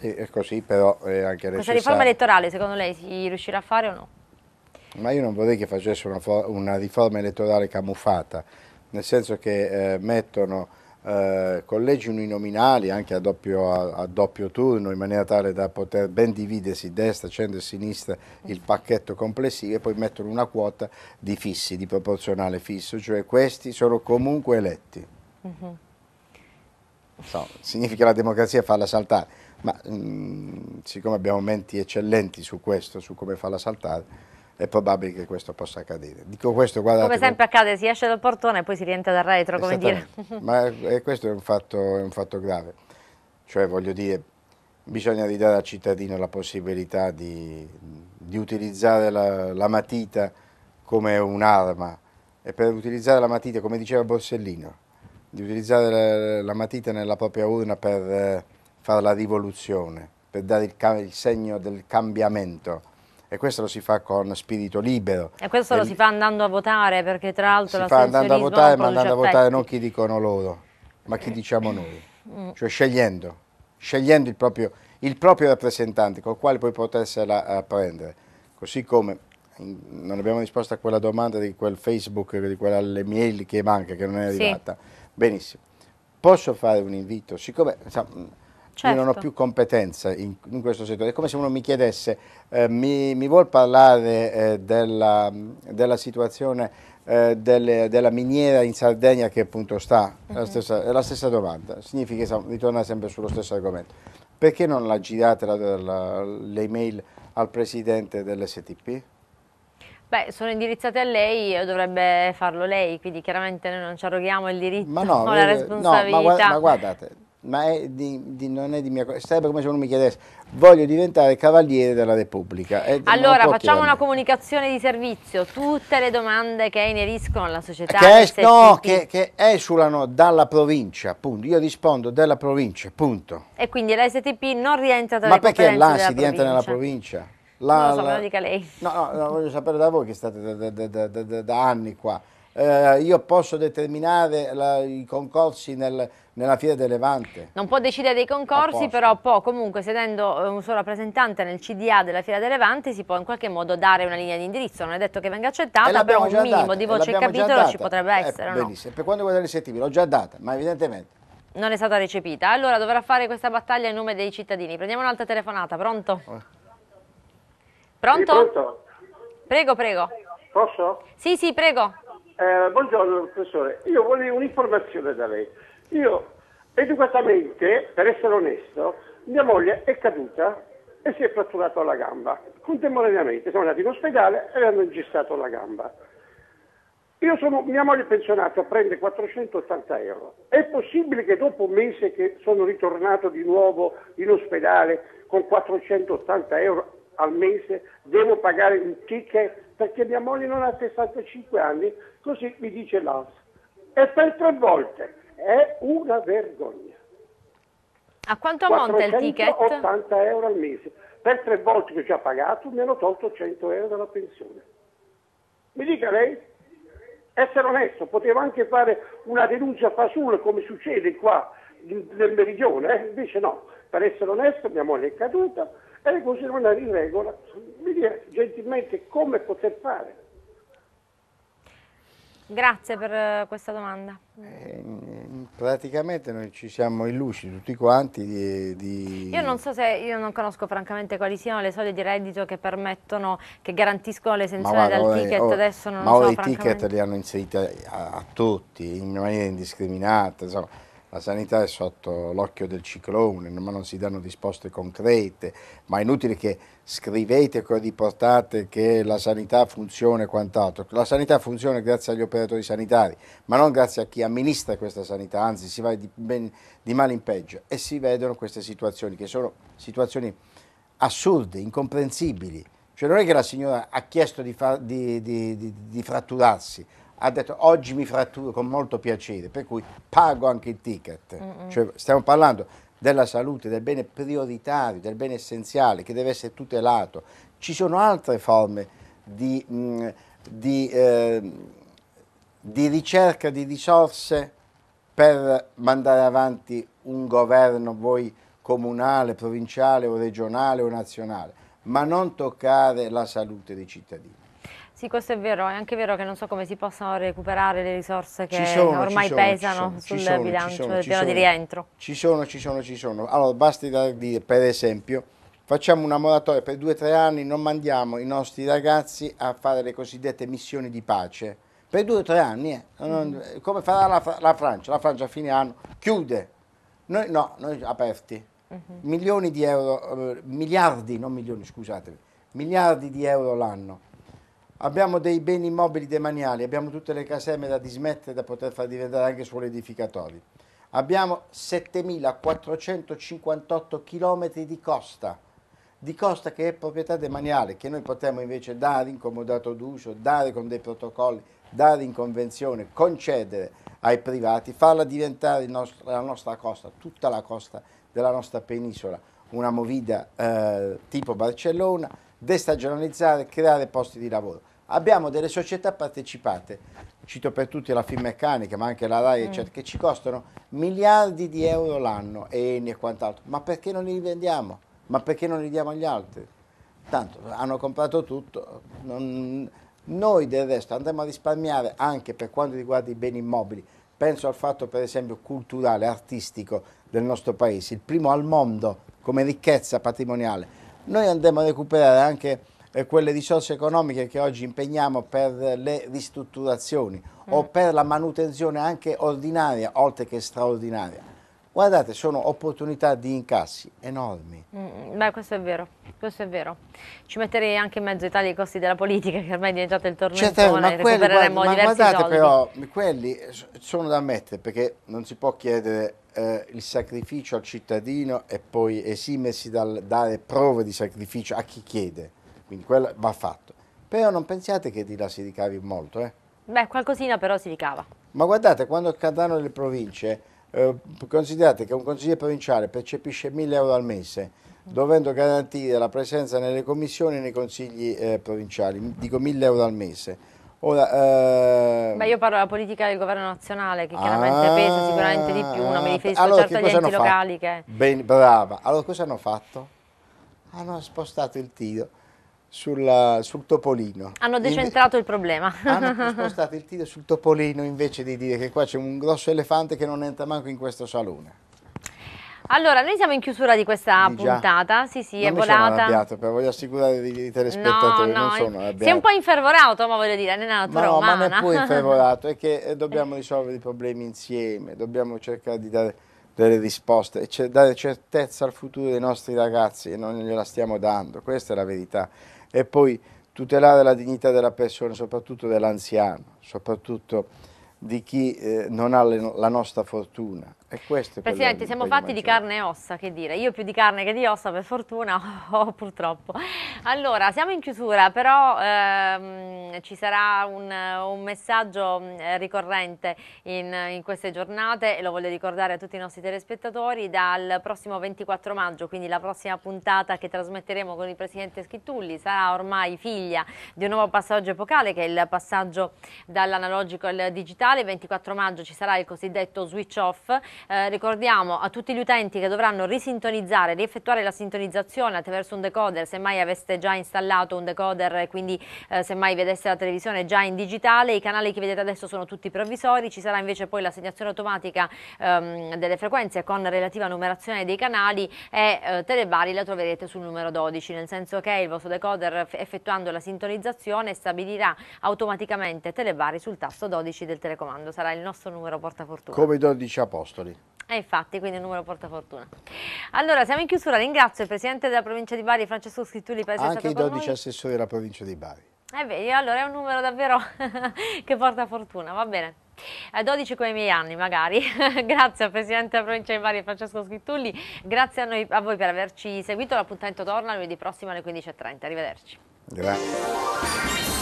Sì, è così, però è anche necessario. Questa riforma elettorale, secondo lei, si riuscirà a fare o no? Ma io non vorrei che facesse una, una riforma elettorale camuffata, nel senso che eh, mettono eh, collegi uninominali anche a doppio, a, a doppio, turno in maniera tale da poter ben dividersi destra, centro e sinistra il pacchetto complessivo e poi mettono una quota di fissi, di proporzionale fisso, cioè questi sono comunque eletti. Mm -hmm. so, significa che la democrazia farla saltare ma mh, mm, siccome abbiamo menti eccellenti su questo, su come farla saltare, è probabile che questo possa accadere. Dico questo, guardate, come sempre accade, si esce dal portone e poi si rientra dal retro, come dire. Ma è, eh, questo è un, fatto, è un, fatto, grave. Cioè, voglio dire, bisogna ridare al cittadino la possibilità di, di utilizzare la, la, matita come un'arma e per utilizzare la matita, come diceva Borsellino, di utilizzare la, la matita nella propria urna per eh, fa la rivoluzione, per dare il, il segno del cambiamento e questo lo si fa con spirito libero. E questo e lo si fa andando a votare perché tra l'altro la si fa andando a votare ma andando affetti. a votare non chi dicono loro ma chi diciamo noi, mm. cioè scegliendo, scegliendo il proprio, il proprio rappresentante col quale poi potersela eh, prendere, così come in, non abbiamo risposto a quella domanda di quel Facebook, di quella mail che manca, che non è arrivata. Sì. Benissimo. Posso fare un invito? Siccome, Certo. Io non ho certo. più competenza in, in, questo settore. È come se uno mi chiedesse, eh, mi, mi, vuol parlare eh, della, della, situazione eh, delle, della miniera in Sardegna che appunto sta? Uh -huh. la mhm. stessa, è la stessa domanda, significa che ritorna sempre sullo stesso argomento. Perché non la girate le email al presidente dell'STP? Beh, sono indirizzate a lei e dovrebbe farlo lei, quindi chiaramente noi non ci arroghiamo il diritto ma no, o la responsabilità. No, ma, guad ma guardate, ma è di, di, non è di mia cosa. Sarebbe come se uno mi chiedesse, voglio diventare cavaliere della Repubblica. È, allora, facciamo una comunicazione di servizio. Tutte le domande che ineriscono alla società. Che, es no, che, che, esulano dalla provincia, punto. Io rispondo della provincia, punto. E quindi la STP non rientra tra provincia. Ma perché l'ASI rientra nella provincia? La, non lo so, la... me lo dica lei. No, no, no voglio sapere da voi che state da, da, da, da anni qua eh, io posso determinare la, i concorsi nel, nella Fiera del Levante. Non può decidere dei concorsi, però può comunque, sedendo eh, un suo rappresentante nel CDA della Fiera del Levante, si può in qualche modo dare una linea di indirizzo. Non è detto che venga accettata, però un minimo data, di voce e capitolo ci potrebbe eh, essere. Eh, benissimo, no? per quanto riguarda le settive l'ho già data, ma evidentemente non è stata recepita. Allora dovrà fare questa battaglia in nome dei cittadini. Prendiamo un'altra telefonata, pronto? Eh. Pronto? Sì, pronto? Prego, prego. Posso? Sì, sì, prego. Eh, buongiorno professore, io volevo un'informazione da lei. Io educatamente, per essere onesto, mia moglie è caduta e si è fratturato la gamba. Contemporaneamente siamo andati in ospedale e hanno ingessato la gamba. Sono, mia moglie è pensionata, prende 480 euro. È possibile che dopo un mese che sono ritornato di nuovo in ospedale con 480 euro al mese, devo pagare un ticket perché mia moglie non ha 65 anni, così mi dice l'ANS. E per tre volte è una vergogna. A quanto ammonta il ticket? 80 euro al mese. Per tre volte che ho già pagato mi hanno tolto 100 euro dalla pensione. Mi dica lei, essere onesto, potevo anche fare una denuncia fasulla come succede qua nel meridione, eh? invece no, per essere onesto mia moglie è caduta, e le Corti Manari in regola mi dia gentilmente come poter fare. Grazie per eh, questa domanda. Eh, praticamente noi ci siamo illusi tutti quanti di, di, Io non so se, io non conosco francamente quali siano le soglie di reddito che permettono, che garantiscono l'esenzione vale, dal vale, ticket, oh, adesso non ma lo oh, so Ma ora i ticket li hanno inseriti a, a, tutti in maniera indiscriminata, insomma la sanità è sotto l'occhio del ciclone, ma non si danno risposte concrete, ma è inutile che scrivete e riportate che la sanità funziona e quant'altro. La sanità funziona grazie agli operatori sanitari, ma non grazie a chi amministra questa sanità, anzi si va di, ben, di male in peggio e si vedono queste situazioni che sono situazioni assurde, incomprensibili. Cioè non è che la signora ha chiesto di, far, di, di fratturarsi, ha detto oggi mi fratturo con molto piacere, per cui pago anche il ticket. Mm-hmm. Cioè, stiamo parlando della salute, del bene prioritario, del bene essenziale che deve essere tutelato. Ci sono altre forme di, mh, mm, di, eh, di ricerca di risorse per mandare avanti un governo, voi comunale, provinciale o regionale o nazionale, ma non toccare la salute dei cittadini. Sì, questo è vero, è anche vero che non so come si possano recuperare le risorse che sono, ormai sono, pesano sono, sul bilancio del piano di rientro. Ci sono, ci sono, ci sono. Allora, basti dire, per esempio, facciamo una moratoria per due o tre anni, non mandiamo i nostri ragazzi a fare le cosiddette missioni di pace. Per due o tre anni, eh. mm. come farà la, la, Francia? La Francia a fine anno chiude. Noi no, noi aperti. Mm -hmm. Milioni di euro, eh, miliardi, non milioni, scusatemi, miliardi di euro l'anno Abbiamo dei beni immobili demaniali, abbiamo tutte le caserme da dismettere da poter far diventare anche suoli edificatori. Abbiamo 7.458 km di costa, di costa che è proprietà demaniale, che noi potremmo invece dare in comodato d'uso, dare con dei protocolli, dare in convenzione, concedere ai privati, farla diventare nostro, la nostra costa, tutta la costa della nostra penisola, una movida eh, tipo Barcellona, destagionalizzare, creare posti di lavoro abbiamo delle società partecipate, cito per tutti la Finmeccanica, ma anche la RAI, mm. che ci costano miliardi di euro l'anno, e quant'altro, ma perché non li vendiamo? Ma perché non li diamo agli altri? Tanto hanno comprato tutto, non... noi del resto andremo a risparmiare anche per quanto riguarda i beni immobili, penso al fatto per esempio culturale, artistico del nostro paese, il primo al mondo come ricchezza patrimoniale, noi andremo a recuperare anche eh, quelle risorse economiche che oggi impegniamo per le ristrutturazioni mm. o per la manutenzione anche ordinaria, oltre che straordinaria. Guardate, sono opportunità di incassi enormi. Mm, mm, beh, questo è vero, questo è vero. Ci metterei anche in mezzo ai tagli ai costi della politica, che ormai è diventato il tormentone, certo, ma quelli, guarda, ma guardate soldi. però, quelli sono da ammettere, perché non si può chiedere eh, il sacrificio al cittadino e poi eh, esimersi dal dare prove di sacrificio a chi chiede quindi quello va fatto. Però non pensiate che di là si ricavi molto, eh? Beh, qualcosina però si ricava. Ma guardate, quando cadranno le province, eh, considerate che un consigliere provinciale percepisce 1000 euro al mese, dovendo garantire la presenza nelle commissioni e nei consigli eh, provinciali, dico 1000 euro al mese. Ora, eh... Beh, io parlo della politica del governo nazionale che chiaramente ah, pesa sicuramente di più, non mi riferisco allora, certo agli enti locali. Che... Ben, brava, allora cosa hanno fatto? Hanno spostato il tiro sulla, sul topolino. Hanno decentrato Inve il problema. Hanno spostato il tiro sul topolino invece di dire che qua c'è un grosso elefante che non entra manco in questo salone. Allora, noi siamo in chiusura di questa Lì puntata. Sì, sì, non è volata. Sono arrabbiato, però voglio assicurare i telespettatori, no, no, non sono arrabbiato. Sei un po' infervorato, ma voglio dire, nella natura no, umana. No, ma non è pure infervorato, è che eh, dobbiamo risolvere i problemi insieme, dobbiamo cercare di dare delle risposte cioè dare certezza al futuro dei nostri ragazzi e non gliela stiamo dando, questa è la verità. E poi tutelare la dignità della persona, soprattutto dell'anziano, soprattutto di chi eh, non ha le, la nostra fortuna. Presidente, siamo fatti di carne e ossa, che dire. Io più di carne che di ossa, per fortuna, oh, purtroppo. Allora, siamo in chiusura, però ehm, ci sarà un, un messaggio mm, ricorrente in, in, queste giornate e lo voglio ricordare a tutti i nostri telespettatori. Dal prossimo 24 maggio, quindi la prossima puntata che trasmetteremo con il Presidente Schittulli, sarà ormai figlia di un nuovo passaggio epocale, che è il passaggio dall'analogico al digitale. Il 24 maggio ci sarà il cosiddetto switch off eh, ricordiamo a tutti gli utenti che dovranno risintonizzare, rieffettuare la sintonizzazione attraverso un decoder, semmai aveste già installato un decoder e quindi eh, semmai vedeste la televisione già in digitale, i canali che vedete adesso sono tutti provvisori, ci sarà invece poi l'assegnazione automatica ehm, delle frequenze con relativa numerazione dei canali e eh, Televari la troverete sul numero 12, nel senso che il vostro decoder effettuando la sintonizzazione stabilirà automaticamente Televari sul tasto 12 del telecomando, sarà il nostro numero portafortuna. Come 12 apostoli. E eh, infatti, quindi il numero porta fortuna. Allora, siamo in chiusura, ringrazio il Presidente della Provincia di Bari, Francesco Scrittulli, per essere Anche stato con noi. Anche i 12 assessori della Provincia di Bari. Eh beh, allora è un numero davvero che porta fortuna, va bene. 12 eh, come i miei anni magari, grazie al Presidente della Provincia di Bari Francesco Scrittulli, grazie a, noi, a voi per averci seguito, l'appuntamento torna lunedì prossimo alle 15.30, arrivederci. Grazie.